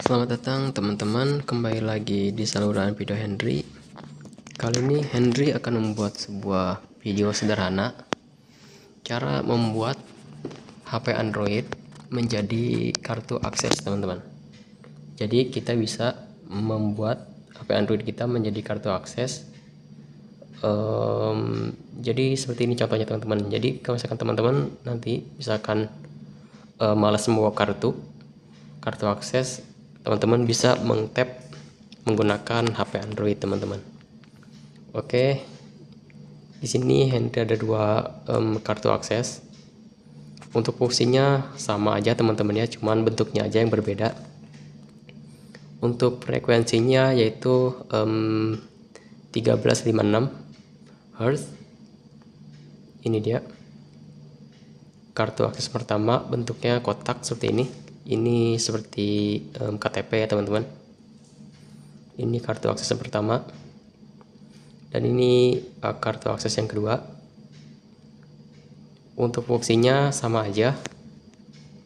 Selamat datang teman-teman, kembali lagi di saluran video Henry. Kali ini Henry akan membuat sebuah video sederhana cara membuat HP Android menjadi kartu akses, teman-teman. Jadi kita bisa membuat HP Android kita menjadi kartu akses um, jadi seperti ini contohnya teman-teman jadi kalau misalkan teman-teman nanti misalkan uh, malas membawa kartu kartu akses teman-teman bisa mengtap menggunakan HP Android teman-teman oke di sini Henry ada dua um, kartu akses untuk fungsinya sama aja teman-teman ya cuman bentuknya aja yang berbeda untuk frekuensinya yaitu um, 1356 Hz ini dia kartu akses pertama bentuknya kotak seperti ini ini seperti um, KTP ya teman-teman ini kartu akses yang pertama dan ini uh, kartu akses yang kedua untuk fungsinya sama aja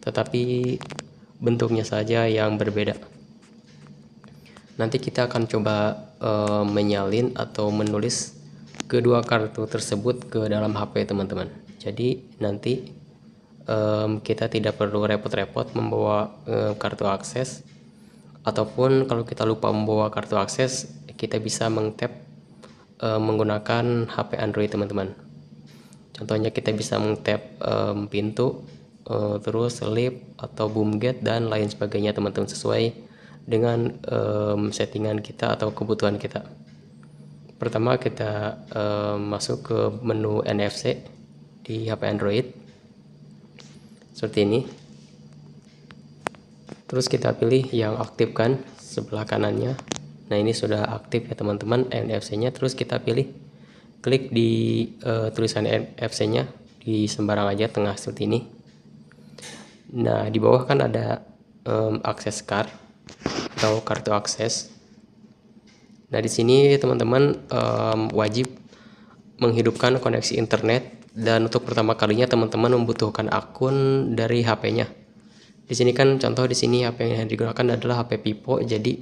tetapi bentuknya saja yang berbeda Nanti kita akan coba e, menyalin atau menulis kedua kartu tersebut ke dalam HP teman-teman. Jadi nanti e, kita tidak perlu repot-repot membawa e, kartu akses ataupun kalau kita lupa membawa kartu akses kita bisa mengtap e, menggunakan HP Android teman-teman contohnya kita bisa mengtap e, pintu e, terus slip atau boom gate dan lain sebagainya teman-teman sesuai dengan um, settingan kita atau kebutuhan kita. Pertama kita um, masuk ke menu NFC di HP Android seperti ini. Terus kita pilih yang aktifkan sebelah kanannya. Nah ini sudah aktif ya teman-teman NFC-nya. Terus kita pilih klik di uh, tulisan NFC-nya di sembarang aja tengah seperti ini. Nah di bawah kan ada um, akses card atau kartu akses. Nah, di sini teman-teman um, wajib menghidupkan koneksi internet dan untuk pertama kalinya teman-teman membutuhkan akun dari HP-nya. Di sini kan contoh di sini HP yang digunakan adalah HP Pipo. Jadi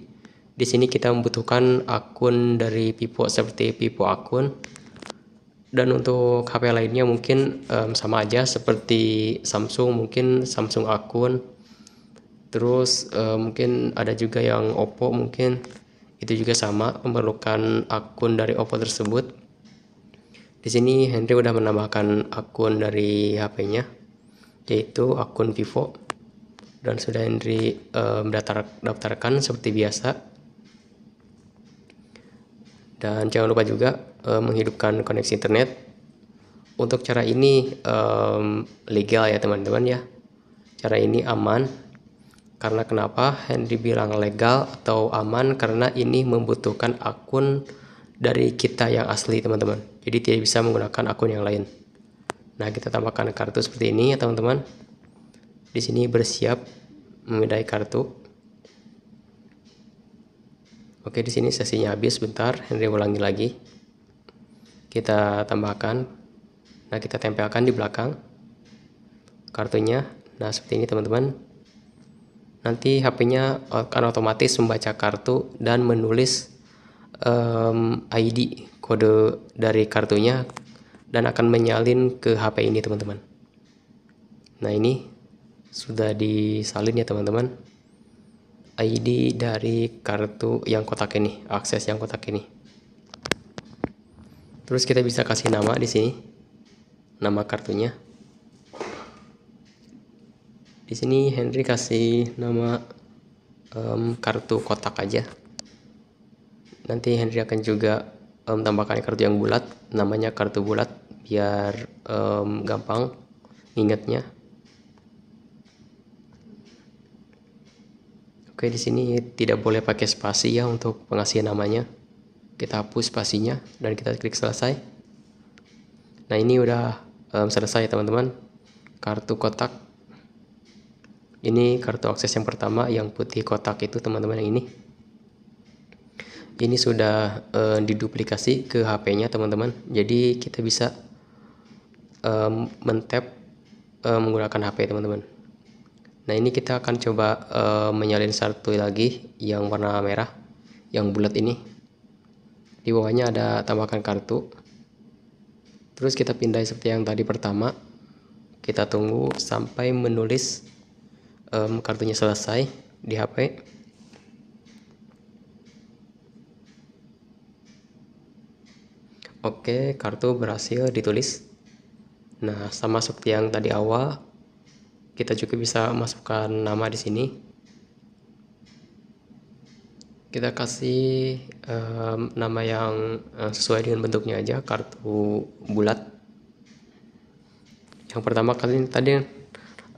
di sini kita membutuhkan akun dari Pipo seperti Pipo akun. Dan untuk HP lainnya mungkin um, sama aja seperti Samsung mungkin Samsung akun terus uh, mungkin ada juga yang Oppo mungkin itu juga sama memerlukan akun dari Oppo tersebut di sini Henry udah menambahkan akun dari HP-nya yaitu akun Vivo dan sudah Henry uh, seperti biasa dan jangan lupa juga uh, menghidupkan koneksi internet untuk cara ini um, legal ya teman-teman ya cara ini aman karena kenapa Henry bilang legal atau aman? Karena ini membutuhkan akun dari kita yang asli teman-teman. Jadi tidak bisa menggunakan akun yang lain. Nah kita tambahkan kartu seperti ini ya teman-teman. Di sini bersiap memindai kartu. Oke di sini sesinya habis bentar. Henry ulangi lagi. Kita tambahkan. Nah kita tempelkan di belakang kartunya. Nah seperti ini teman-teman nanti HP-nya akan otomatis membaca kartu dan menulis um, ID kode dari kartunya dan akan menyalin ke HP ini teman-teman nah ini sudah disalin ya teman-teman ID dari kartu yang kotak ini akses yang kotak ini terus kita bisa kasih nama di sini nama kartunya di sini Henry kasih nama um, kartu kotak aja nanti Henry akan juga um, tambahkan kartu yang bulat namanya kartu bulat biar um, gampang ingatnya oke di sini tidak boleh pakai spasi ya untuk pengasihan namanya kita hapus spasinya dan kita klik selesai nah ini udah um, selesai teman-teman kartu kotak ini kartu akses yang pertama yang putih kotak itu teman-teman yang ini ini sudah uh, diduplikasi ke HP-nya teman-teman jadi kita bisa um, mentap uh, menggunakan HP teman-teman nah ini kita akan coba uh, menyalin satu lagi yang warna merah yang bulat ini di bawahnya ada tambahkan kartu terus kita pindah seperti yang tadi pertama kita tunggu sampai menulis um, kartunya selesai di HP Oke, kartu berhasil ditulis. Nah, sama seperti yang tadi awal, kita juga bisa masukkan nama di sini. Kita kasih um, nama yang eh, sesuai dengan bentuknya aja, kartu bulat. Yang pertama kali tadi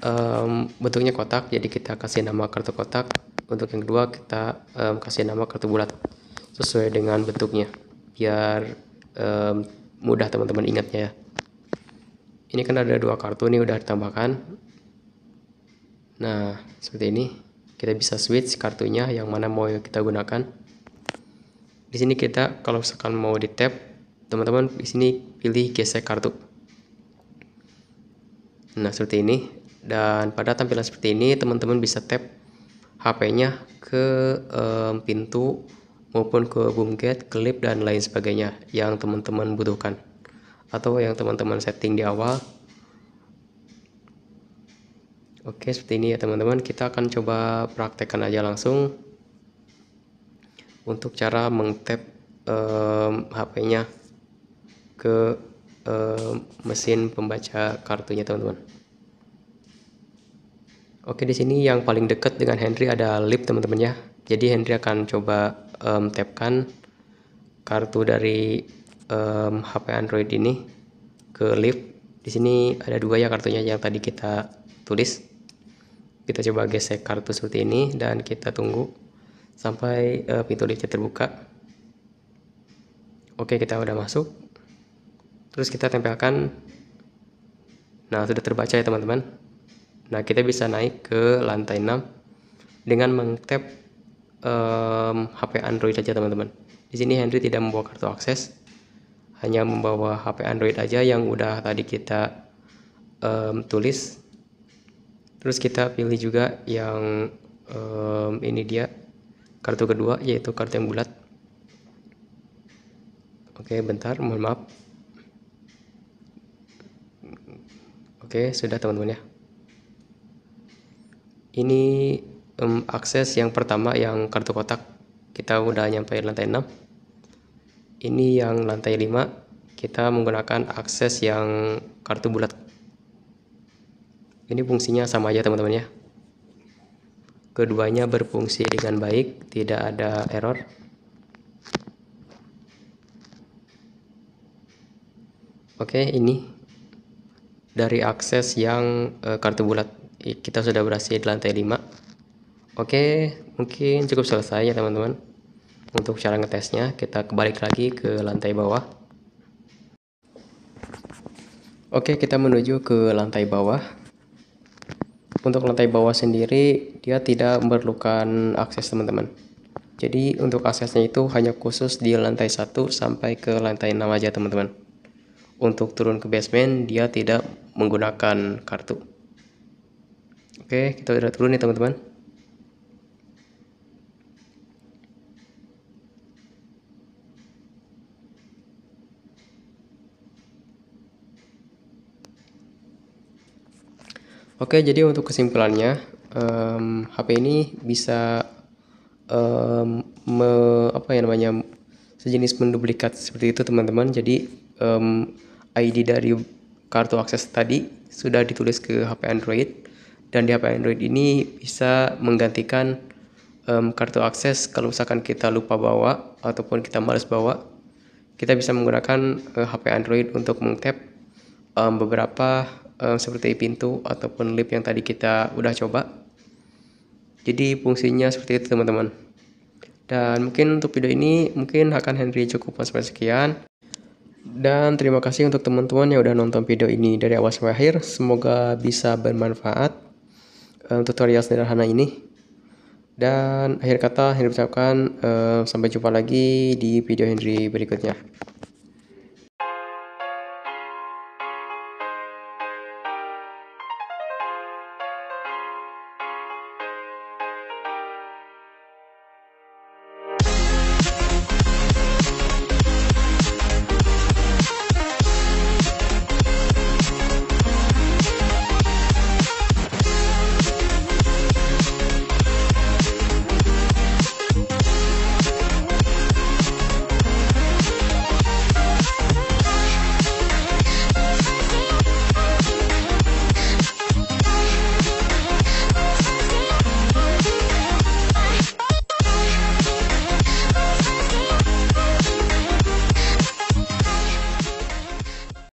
um, bentuknya kotak jadi kita kasih nama kartu kotak untuk yang kedua kita um, kasih nama kartu bulat sesuai dengan bentuknya biar um, mudah teman-teman ingatnya ya ini kan ada dua kartu ini udah ditambahkan nah seperti ini kita bisa switch kartunya yang mana mau kita gunakan di sini kita kalau misalkan mau di tap teman-teman di sini pilih gesek kartu nah seperti ini dan pada tampilan seperti ini teman-teman bisa tap HP-nya ke um, pintu maupun ke boom gate, clip dan lain sebagainya yang teman-teman butuhkan atau yang teman-teman setting di awal oke seperti ini ya teman-teman kita akan coba praktekkan aja langsung untuk cara mengtap um, HP-nya ke um, mesin pembaca kartunya teman-teman Oke, di sini yang paling dekat dengan Henry ada lip teman-teman ya. Jadi Henry akan coba um, tapkan kartu dari um, HP Android ini ke lip. Di sini ada dua ya kartunya yang tadi kita tulis. Kita coba gesek kartu seperti ini dan kita tunggu sampai uh, pintu liftnya terbuka. Oke, kita udah masuk. Terus kita tempelkan. Nah, sudah terbaca ya teman-teman. Nah, kita bisa naik ke lantai 6 dengan mengtap um, HP Android saja teman-teman. Di sini Henry tidak membawa kartu akses, hanya membawa HP Android aja yang udah tadi kita um, tulis. Terus kita pilih juga yang um, ini dia kartu kedua yaitu kartu yang bulat. Oke, bentar, mohon maaf. Oke, sudah teman-teman ya ini um, akses yang pertama yang kartu kotak kita udah nyampe lantai 6 ini yang lantai 5 kita menggunakan akses yang kartu bulat ini fungsinya sama aja teman-teman ya keduanya berfungsi dengan baik tidak ada error oke ini dari akses yang e, kartu bulat Iya, kita sudah berhasil di lantai 5 oke mungkin cukup selesai ya teman-teman untuk cara ngetesnya kita kembali lagi ke lantai bawah oke kita menuju ke lantai bawah untuk lantai bawah sendiri dia tidak memerlukan akses teman-teman jadi untuk aksesnya itu hanya khusus di lantai 1 sampai ke lantai 6 aja teman-teman untuk turun ke basement dia tidak menggunakan kartu Oke, kita udah turun nih teman-teman. Oke, jadi untuk kesimpulannya, um, HP ini bisa um, me, apa ya namanya sejenis menduplikat seperti itu teman-teman. Jadi um, ID dari kartu akses tadi sudah ditulis ke HP Android dan di HP Android ini bisa menggantikan um, kartu akses kalau misalkan kita lupa bawa ataupun kita males bawa kita bisa menggunakan uh, eh, HP Android untuk mengtap um, beberapa um, seperti pintu ataupun lift yang tadi kita udah coba jadi fungsinya seperti itu teman-teman dan mungkin untuk video ini mungkin akan Henry cukup sampai sekian dan terima kasih untuk teman-teman yang udah nonton video ini dari awal sampai akhir semoga bisa bermanfaat Eh, tutorial sederhana ini. Dan akhir kata Henry ucapkan um, sampai jumpa lagi di video Henry berikutnya.